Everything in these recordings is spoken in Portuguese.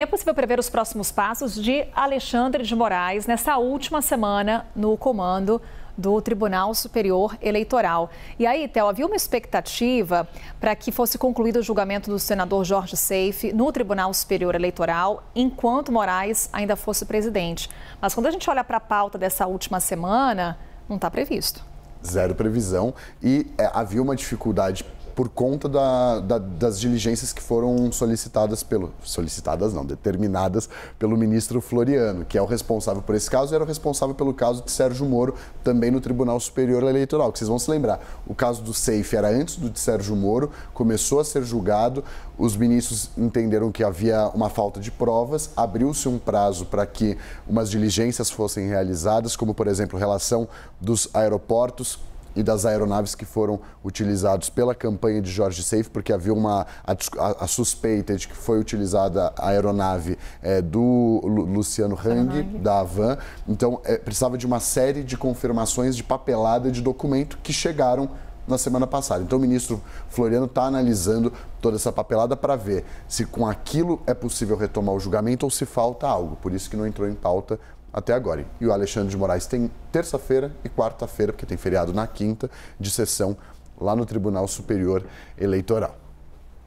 É possível prever os próximos passos de Alexandre de Moraes nessa última semana no comando do Tribunal Superior Eleitoral. E aí, Théo, havia uma expectativa para que fosse concluído o julgamento do senador Jorge Seife no Tribunal Superior Eleitoral, enquanto Moraes ainda fosse presidente. Mas quando a gente olha para a pauta dessa última semana, não está previsto zero previsão e é, havia uma dificuldade por conta da, da, das diligências que foram solicitadas pelo solicitadas não determinadas pelo ministro Floriano, que é o responsável por esse caso e era o responsável pelo caso de Sérgio Moro também no Tribunal Superior Eleitoral. Que vocês vão se lembrar, o caso do Safe era antes do de Sérgio Moro, começou a ser julgado, os ministros entenderam que havia uma falta de provas, abriu-se um prazo para que umas diligências fossem realizadas, como por exemplo relação dos aeroportos e das aeronaves que foram utilizados pela campanha de Jorge Safe, porque havia uma a, a, suspeita de que foi utilizada a aeronave é, do Luciano Hang, da Havan. Então, é, precisava de uma série de confirmações de papelada de documento que chegaram na semana passada. Então, o ministro Floriano está analisando toda essa papelada para ver se com aquilo é possível retomar o julgamento ou se falta algo. Por isso que não entrou em pauta até agora. E o Alexandre de Moraes tem terça-feira e quarta-feira, porque tem feriado na quinta, de sessão lá no Tribunal Superior Eleitoral.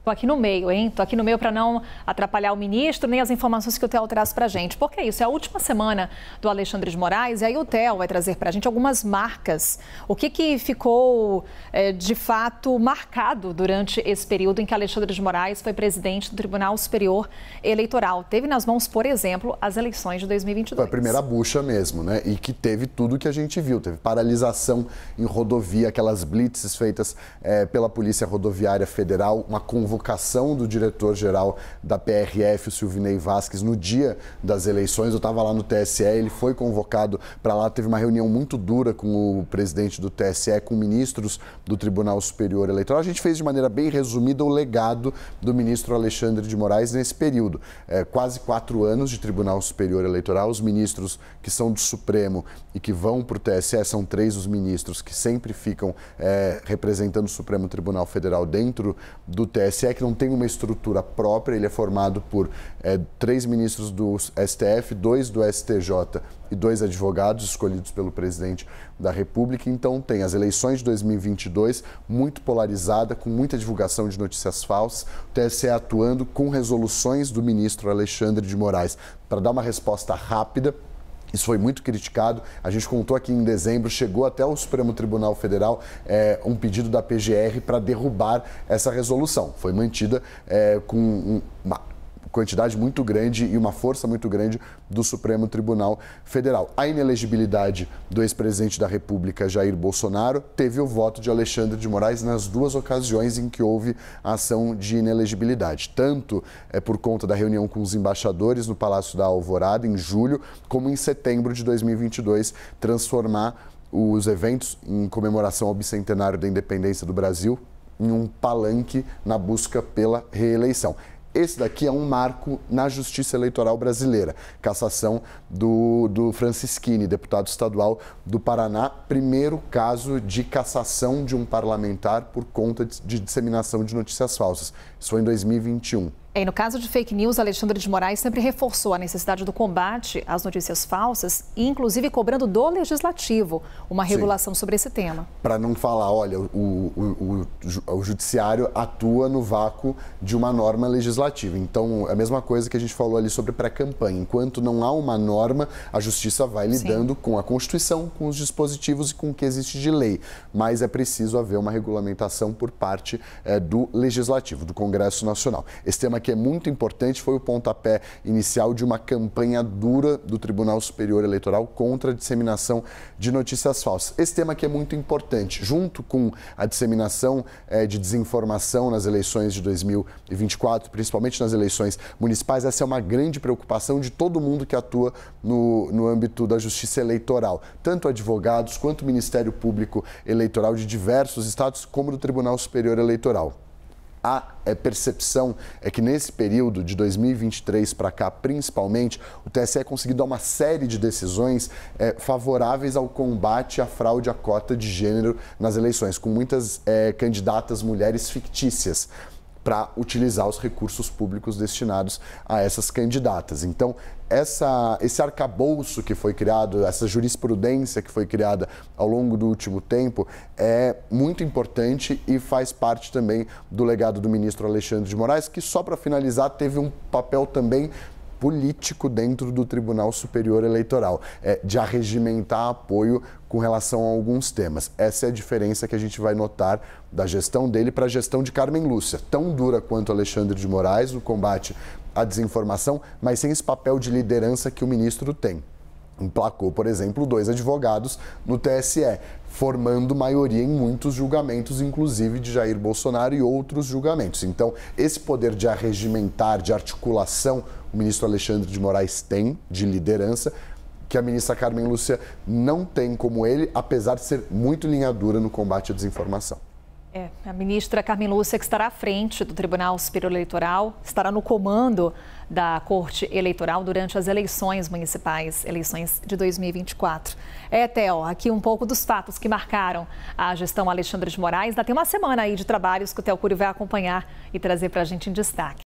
Tô aqui no meio, hein? Tô aqui no meio para não atrapalhar o ministro nem as informações que o Theo traz para gente. Porque é isso, é a última semana do Alexandre de Moraes e aí o Theo vai trazer para a gente algumas marcas. O que, que ficou é, de fato marcado durante esse período em que Alexandre de Moraes foi presidente do Tribunal Superior Eleitoral? Teve nas mãos, por exemplo, as eleições de 2022. Foi a primeira bucha mesmo, né? E que teve tudo que a gente viu. Teve paralisação em rodovia, aquelas blitzes feitas é, pela Polícia Rodoviária Federal, uma convulsão convocação do diretor-geral da PRF, o Silvinei Vasquez, no dia das eleições. Eu estava lá no TSE, ele foi convocado para lá, teve uma reunião muito dura com o presidente do TSE, com ministros do Tribunal Superior Eleitoral. A gente fez de maneira bem resumida o legado do ministro Alexandre de Moraes nesse período. É, quase quatro anos de Tribunal Superior Eleitoral, os ministros que são do Supremo e que vão para o TSE, são três os ministros que sempre ficam é, representando o Supremo Tribunal Federal dentro do TSE, SE, é que não tem uma estrutura própria, ele é formado por é, três ministros do STF, dois do STJ e dois advogados escolhidos pelo presidente da República. Então, tem as eleições de 2022 muito polarizada, com muita divulgação de notícias falsas, o TSE atuando com resoluções do ministro Alexandre de Moraes para dar uma resposta rápida isso foi muito criticado. A gente contou aqui em dezembro, chegou até o Supremo Tribunal Federal é, um pedido da PGR para derrubar essa resolução. Foi mantida é, com uma quantidade muito grande e uma força muito grande do Supremo Tribunal Federal. A inelegibilidade do ex-presidente da República, Jair Bolsonaro, teve o voto de Alexandre de Moraes nas duas ocasiões em que houve a ação de inelegibilidade. Tanto é por conta da reunião com os embaixadores no Palácio da Alvorada, em julho, como em setembro de 2022, transformar os eventos em comemoração ao bicentenário da independência do Brasil em um palanque na busca pela reeleição. Esse daqui é um marco na justiça eleitoral brasileira. Cassação do, do Francisquini, deputado estadual do Paraná. Primeiro caso de cassação de um parlamentar por conta de, de disseminação de notícias falsas. Isso foi em 2021. É, e no caso de fake news, Alexandre de Moraes sempre reforçou a necessidade do combate às notícias falsas, inclusive cobrando do legislativo uma regulação Sim. sobre esse tema. Para não falar, olha, o, o, o, o, judiciário atua no vácuo de uma norma legislativa. Então, é a mesma coisa que a gente falou ali sobre pré-campanha. Enquanto não há uma norma, a justiça vai lidando Sim. com a Constituição, com os dispositivos e com o que existe de lei. Mas é preciso haver uma regulamentação por parte é, do legislativo, do Congresso Nacional. Esse tema que é muito importante, foi o pontapé inicial de uma campanha dura do Tribunal Superior Eleitoral contra a disseminação de notícias falsas. Esse tema que é muito importante, junto com a disseminação é, de desinformação nas eleições de 2024, principalmente nas eleições municipais, essa é uma grande preocupação de todo mundo que atua no, no âmbito da justiça eleitoral, tanto advogados quanto Ministério Público Eleitoral de diversos estados, como do Tribunal Superior Eleitoral a é percepção é que nesse período de 2023 para cá, principalmente, o TSE é conseguiu dar uma série de decisões é, favoráveis ao combate à fraude à cota de gênero nas eleições, com muitas é, candidatas mulheres fictícias para utilizar os recursos públicos destinados a essas candidatas. Então, essa, esse arcabouço que foi criado, essa jurisprudência que foi criada ao longo do último tempo é muito importante e faz parte também do legado do ministro Alexandre de Moraes, que só para finalizar teve um papel também político dentro do Tribunal Superior Eleitoral, é, de arregimentar apoio com relação a alguns temas. Essa é a diferença que a gente vai notar da gestão dele para a gestão de Carmen Lúcia, tão dura quanto Alexandre de Moraes no combate à desinformação, mas sem esse papel de liderança que o ministro tem. Emplacou, por exemplo, dois advogados no TSE, formando maioria em muitos julgamentos, inclusive de Jair Bolsonaro e outros julgamentos. Então, esse poder de arregimentar, de articulação, o ministro Alexandre de Moraes tem, de liderança, que a ministra Carmen Lúcia não tem como ele, apesar de ser muito linha dura no combate à desinformação. É, a ministra Carmen Lúcia, que estará à frente do Tribunal Superior Eleitoral, estará no comando da Corte Eleitoral durante as eleições municipais, eleições de 2024. É, Theo, aqui um pouco dos fatos que marcaram a gestão Alexandre de Moraes. Ainda tem uma semana aí de trabalhos que o Theo Curio vai acompanhar e trazer para a gente em destaque.